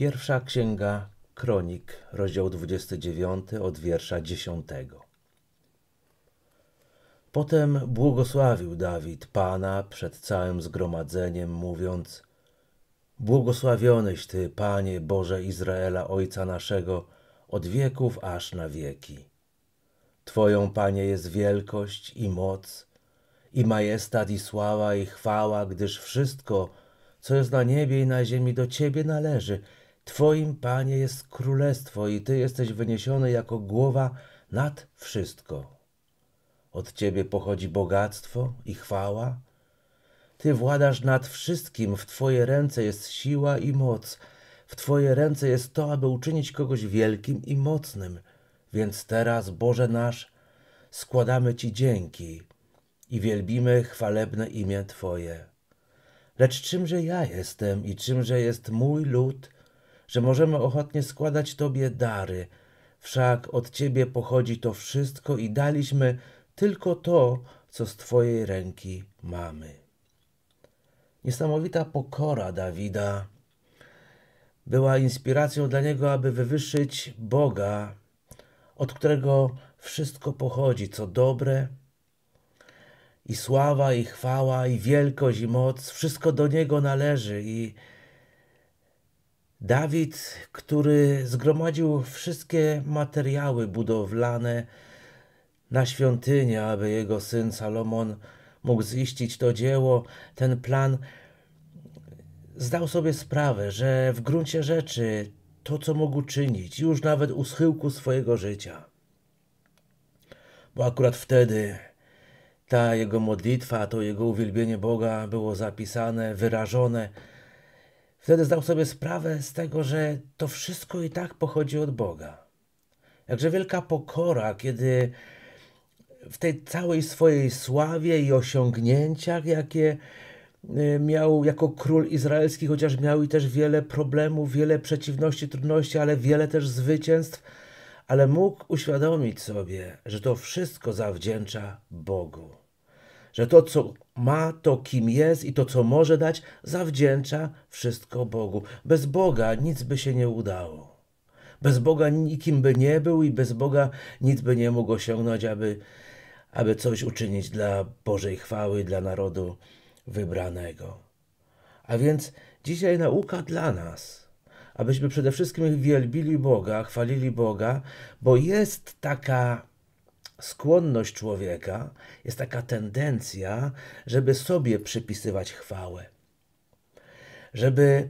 Pierwsza księga Kronik, rozdział 29, od wiersza 10. Potem błogosławił Dawid Pana przed całym zgromadzeniem, mówiąc: Błogosławionyś Ty, Panie Boże Izraela, Ojca naszego, od wieków aż na wieki. Twoją, Panie, jest wielkość i moc, i majestat, i sława, i chwała, gdyż wszystko, co jest na niebie i na ziemi, do Ciebie należy Twoim, Panie, jest królestwo i Ty jesteś wyniesiony jako głowa nad wszystko. Od Ciebie pochodzi bogactwo i chwała. Ty władasz nad wszystkim, w Twoje ręce jest siła i moc. W Twoje ręce jest to, aby uczynić kogoś wielkim i mocnym. Więc teraz, Boże nasz, składamy Ci dzięki i wielbimy chwalebne imię Twoje. Lecz czymże ja jestem i czymże jest mój lud – że możemy ochotnie składać Tobie dary. Wszak od Ciebie pochodzi to wszystko i daliśmy tylko to, co z Twojej ręki mamy. Niesamowita pokora Dawida była inspiracją dla niego, aby wywyższyć Boga, od którego wszystko pochodzi, co dobre, i sława, i chwała, i wielkość, i moc, wszystko do Niego należy, i Dawid, który zgromadził wszystkie materiały budowlane na świątynię, aby jego syn Salomon mógł ziścić to dzieło, ten plan, zdał sobie sprawę, że w gruncie rzeczy to, co mógł czynić, już nawet u schyłku swojego życia. Bo akurat wtedy ta jego modlitwa, to jego uwielbienie Boga było zapisane, wyrażone Wtedy zdał sobie sprawę z tego, że to wszystko i tak pochodzi od Boga. Jakże wielka pokora, kiedy w tej całej swojej sławie i osiągnięciach, jakie y, miał jako król izraelski, chociaż miał i też wiele problemów, wiele przeciwności, trudności, ale wiele też zwycięstw, ale mógł uświadomić sobie, że to wszystko zawdzięcza Bogu że to, co ma, to kim jest i to, co może dać, zawdzięcza wszystko Bogu. Bez Boga nic by się nie udało. Bez Boga nikim by nie był i bez Boga nic by nie mógł osiągnąć, aby, aby coś uczynić dla Bożej chwały, dla narodu wybranego. A więc dzisiaj nauka dla nas, abyśmy przede wszystkim wielbili Boga, chwalili Boga, bo jest taka skłonność człowieka, jest taka tendencja, żeby sobie przypisywać chwałę. Żeby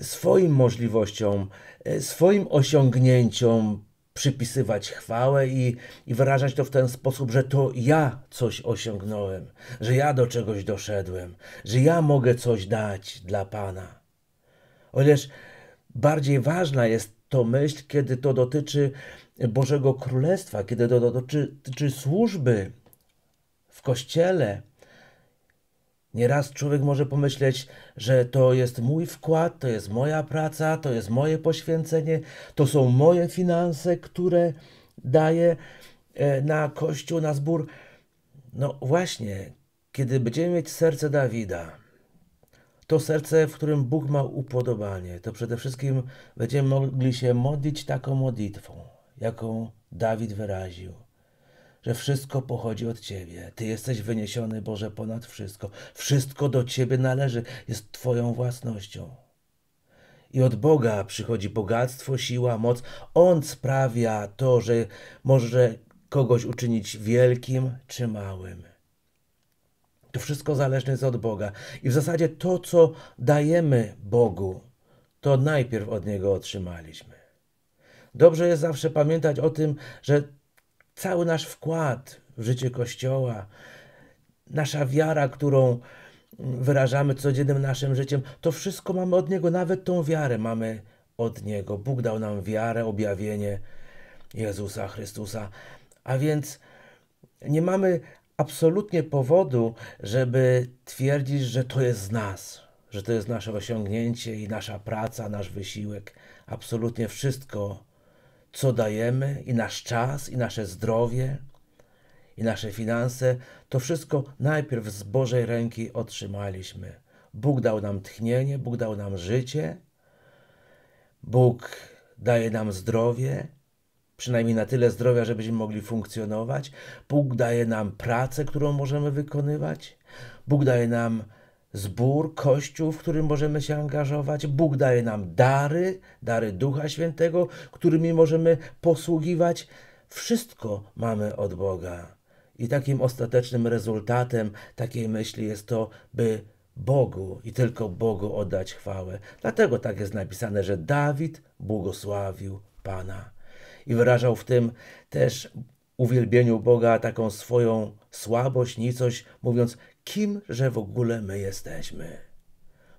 swoim możliwościom, e, swoim osiągnięciom przypisywać chwałę i, i wyrażać to w ten sposób, że to ja coś osiągnąłem, że ja do czegoś doszedłem, że ja mogę coś dać dla Pana. Chociaż bardziej ważna jest to myśl, kiedy to dotyczy Bożego Królestwa, kiedy to dotyczy, dotyczy służby w kościele. Nieraz człowiek może pomyśleć, że to jest mój wkład, to jest moja praca, to jest moje poświęcenie, to są moje finanse, które daję e, na kościół, na zbór. No właśnie, kiedy będziemy mieć serce Dawida, to serce, w którym Bóg ma upodobanie, to przede wszystkim będziemy mogli się modlić taką modlitwą, jaką Dawid wyraził że wszystko pochodzi od Ciebie. Ty jesteś wyniesiony, Boże, ponad wszystko. Wszystko do Ciebie należy, jest Twoją własnością. I od Boga przychodzi bogactwo, siła, moc. On sprawia to, że może kogoś uczynić wielkim czy małym wszystko zależne jest od Boga. I w zasadzie to, co dajemy Bogu, to najpierw od Niego otrzymaliśmy. Dobrze jest zawsze pamiętać o tym, że cały nasz wkład w życie Kościoła, nasza wiara, którą wyrażamy codziennym naszym życiem, to wszystko mamy od Niego, nawet tą wiarę mamy od Niego. Bóg dał nam wiarę, objawienie Jezusa Chrystusa. A więc nie mamy absolutnie powodu, żeby twierdzić, że to jest z nas, że to jest nasze osiągnięcie i nasza praca, nasz wysiłek. Absolutnie wszystko, co dajemy, i nasz czas, i nasze zdrowie, i nasze finanse, to wszystko najpierw z Bożej ręki otrzymaliśmy. Bóg dał nam tchnienie, Bóg dał nam życie, Bóg daje nam zdrowie, przynajmniej na tyle zdrowia, żebyśmy mogli funkcjonować. Bóg daje nam pracę, którą możemy wykonywać. Bóg daje nam zbór, kościół, w którym możemy się angażować. Bóg daje nam dary, dary Ducha Świętego, którymi możemy posługiwać. Wszystko mamy od Boga. I takim ostatecznym rezultatem takiej myśli jest to, by Bogu i tylko Bogu oddać chwałę. Dlatego tak jest napisane, że Dawid błogosławił Pana i wyrażał w tym też uwielbieniu Boga taką swoją słabość, nicość, mówiąc, kimże w ogóle my jesteśmy.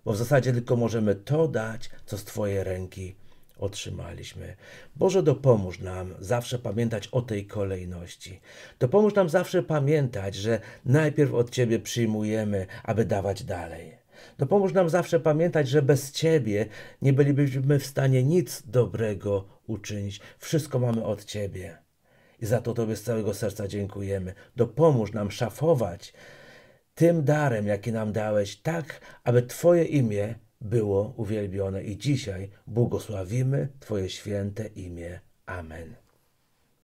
Bo w zasadzie tylko możemy to dać, co z Twojej ręki otrzymaliśmy. Boże, dopomóż nam zawsze pamiętać o tej kolejności. Dopomóż nam zawsze pamiętać, że najpierw od Ciebie przyjmujemy, aby dawać dalej. Dopomóż no nam zawsze pamiętać, że bez Ciebie nie bylibyśmy w stanie nic dobrego uczynić. Wszystko mamy od Ciebie. I za to Tobie z całego serca dziękujemy. Dopomóż no nam szafować tym darem, jaki nam dałeś, tak, aby Twoje imię było uwielbione. I dzisiaj błogosławimy Twoje święte imię. Amen.